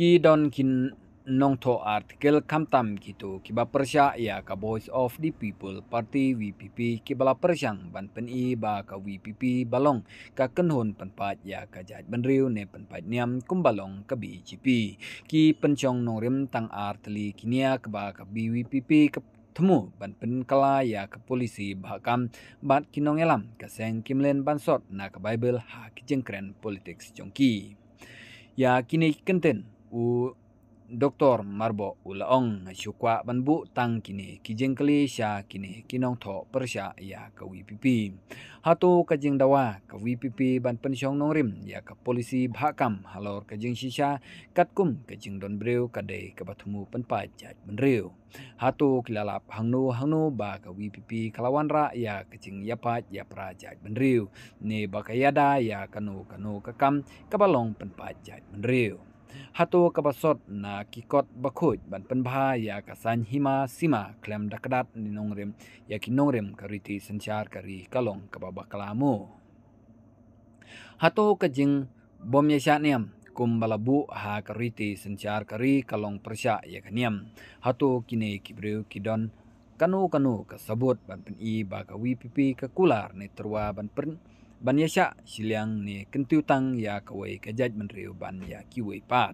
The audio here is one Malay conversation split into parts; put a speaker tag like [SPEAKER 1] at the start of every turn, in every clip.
[SPEAKER 1] ki don kin nong tho artikel kam tam ki tu ki ba persia ya ka voice of the people party vpp ki bala persiang ban pen i ba ka vpp balong ka ken hon pen pa ya ka jaj ban riu ne pen pa niam kum balong ka bgp ki pen chong nong rim tang artli ki nia ka ba ka vpp ka temu ban pen kala ya ke polisi bahkan bat kinong elam ke seng kimlen bansot na ke bible hak jengkren politik jongki ya kini kenten u doktor marbo ulaong chukwa banbu tang kini kijeng kli sha kini kinong tho persha ya ka vpp hatu kajeng dawa ka vpp ban pen chong nong rim ya ka policy bhakam halor kajeng sisha katkum kajeng don brew ka dei ka bathmu pen pa jat ban rew hatu kilalap hangnu hangnu ba ka vpp kalawan ra ya kajeng ya pa ya pra jat ban rew ne ba ka yada ya, ya kanu kanu ka kam ka balong pen pa jat ban rew ฮัตูกบสดนาคิกตบคุดบันปันพายากสันหิมาซิมาแคลมดักดัดนินงเรมยากินงเรมกริติสัญชาร์กรีกลงกบบักลามูฮัตูกจิงบอมยาชาเนียมกุมบาลบุฮากริติสัญชาร์กรีกลงประชาอยากเนียมฮัตูกินเอกิบริวกิดอน kanu-kanu tersebut ban pen i baka wi pipi ke kular ne terwa ban pen ban ya sya siliang ni kentu tang ya kawai kajaj menriu ban ya kiwai pat.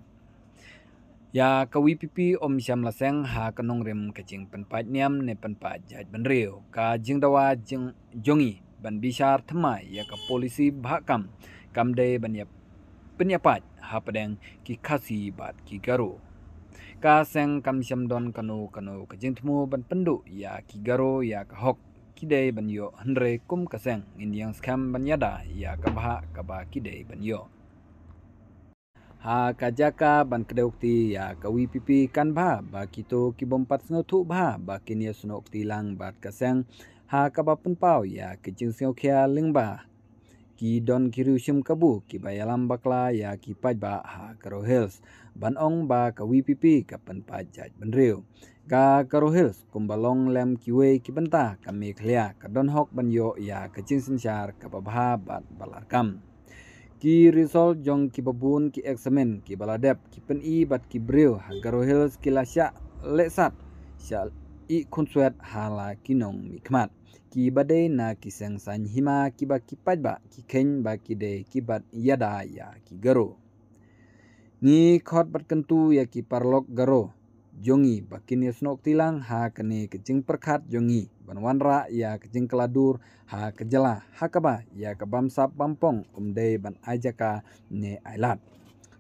[SPEAKER 1] Ya kawi pipi om siam laseng ha kenong rem kajing penpat niam ne penpat jaj menriu. Ka jing dawa jing jongi ban bisar temai ya ka polisi bahakam kamde ban ya penyapat ha padeng ki kasi bat ki garu. Ka seng kam siam don kanu kanu kajing temu ban penduk ya ki garu ya ka hok kide banyo hendre kum kaseng indiang skam banyada ya kabaha kaba kide banyo. Ha kajaka ban kedeukti ya kawi pipi kan bah ba kito kibompat snotu bah ba kinia snokti lang bat kaseng ha kaba pun pau ya kecing sengokia ling bah. Ki don kiru sim kabu ki bayalam bakla ya ki pajba ha karo hills ban ong ba kawi pipi kapan pajaj banriu. Ha กาคารุฮิลส์กุมบาลงแลมคิวเอคิบันตากามีเคลียกับดอนฮอกบันโยยากับจินสินชาร์กับบาบาบาลาร์กัมกีริโซลจงกิบบุนกิเอ็กซ์เมนกิบาลาเดบกิเปนอีบัดกิบริลฮังการุฮิลส์กิลาชาเลสัตชาอีคุนสวีตฮาลากินงมิคมัดกิบาเดนากิเซงสันฮิมากิบากิปัจบะกิเคนบากิเดกิบัดยาดายากิเกรุนี่คอดบัดกันตูยากิปาร์ล็อกเกรุ jongi bakinius ya nok tilang ha kene kejeng perkat jongi banwanra ya kecing keladur ha kejela ha kaba ya kebamsap bampong umde ban ajaka ne ailat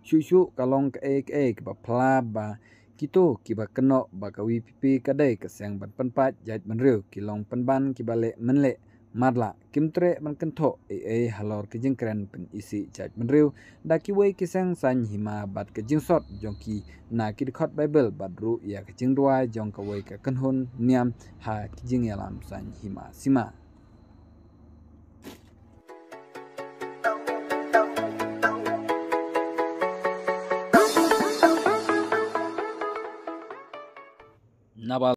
[SPEAKER 1] syu kalong ke ek ek ba pla ba kito kiba keno ba kawi pipi kadai ke siang ban penpat jait menriu kilong penban kibale menlek madla kimtre mankan tho ei eh, ei eh, halor ki jing kren pin isi chat man riu da ki wei ki sang san hima bat ke jing sot jong ki na ki khot bible bat ru ya ke jing dwai jong ka wei ka kan hun niam ha ki jing yalam san hima sima Nabal